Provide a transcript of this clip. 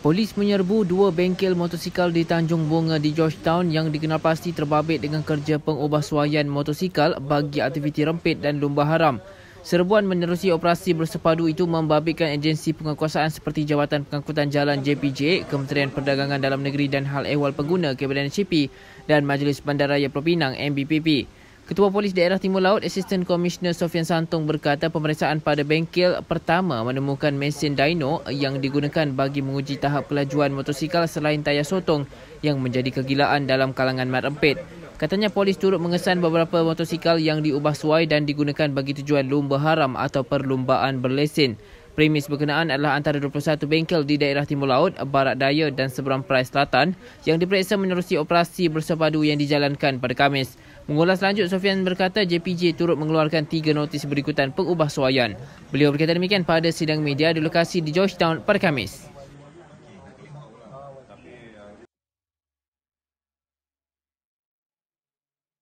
Polis menyerbu dua bengkel motosikal di Tanjung Bunga di Georgetown yang dikenal pasti terbabit dengan kerja pengubahsuaian motosikal bagi aktiviti rempit dan lumba haram. Serbuan menerusi operasi bersepadu itu membabitkan agensi penguasaan seperti Jabatan Pengangkutan Jalan JPJ, Kementerian Perdagangan Dalam Negeri dan Hal Ehwal Pengguna KBNCP dan Majlis Bandaraya Propinang MBPP. Ketua Polis Daerah Timur Laut, Assistant Commissioner Sofian Santong berkata pemeriksaan pada bengkel pertama menemukan mesin dyno yang digunakan bagi menguji tahap kelajuan motosikal selain tayar sotong yang menjadi kegilaan dalam kalangan Mat Empit. Katanya polis turut mengesan beberapa motosikal yang diubah suai dan digunakan bagi tujuan lumba haram atau perlumbaan berlesen. Premis berkenaan adalah antara 21 bengkel di daerah Timur Laut, Barat Daya dan Seberang Perai Selatan yang diperiksa menerusi operasi bersepadu yang dijalankan pada Khamis. Mengulas lanjut, Sofian berkata JPJ turut mengeluarkan tiga notis berikutan pengubah suayan. Beliau berkata demikian pada sidang media di lokasi di Georgetown pada Khamis.